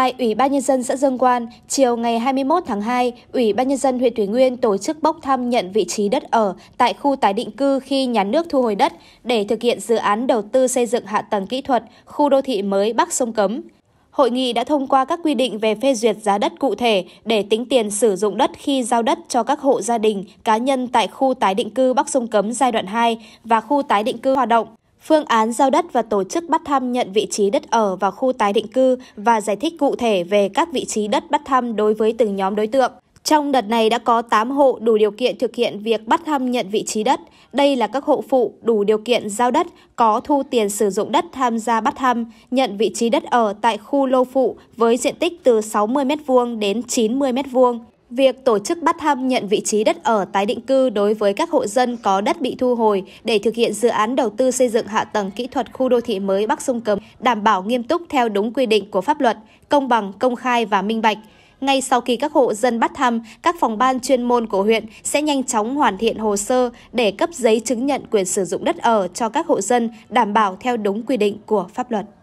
Tại Ủy ban Nhân dân xã Dương Quan, chiều ngày 21 tháng 2, Ủy ban Nhân dân huyện Thủy Nguyên tổ chức bốc thăm nhận vị trí đất ở tại khu tái định cư khi nhà nước thu hồi đất để thực hiện dự án đầu tư xây dựng hạ tầng kỹ thuật khu đô thị mới Bắc Sông Cấm. Hội nghị đã thông qua các quy định về phê duyệt giá đất cụ thể để tính tiền sử dụng đất khi giao đất cho các hộ gia đình, cá nhân tại khu tái định cư Bắc Sông Cấm giai đoạn 2 và khu tái định cư hoạt động. Phương án giao đất và tổ chức bắt thăm nhận vị trí đất ở và khu tái định cư và giải thích cụ thể về các vị trí đất bắt thăm đối với từng nhóm đối tượng. Trong đợt này đã có 8 hộ đủ điều kiện thực hiện việc bắt thăm nhận vị trí đất. Đây là các hộ phụ đủ điều kiện giao đất, có thu tiền sử dụng đất tham gia bắt thăm, nhận vị trí đất ở tại khu lô phụ với diện tích từ 60m2 đến 90m2. Việc tổ chức bắt thăm nhận vị trí đất ở tái định cư đối với các hộ dân có đất bị thu hồi để thực hiện dự án đầu tư xây dựng hạ tầng kỹ thuật khu đô thị mới Bắc Sông Cấm đảm bảo nghiêm túc theo đúng quy định của pháp luật, công bằng, công khai và minh bạch. Ngay sau khi các hộ dân bắt thăm, các phòng ban chuyên môn của huyện sẽ nhanh chóng hoàn thiện hồ sơ để cấp giấy chứng nhận quyền sử dụng đất ở cho các hộ dân đảm bảo theo đúng quy định của pháp luật.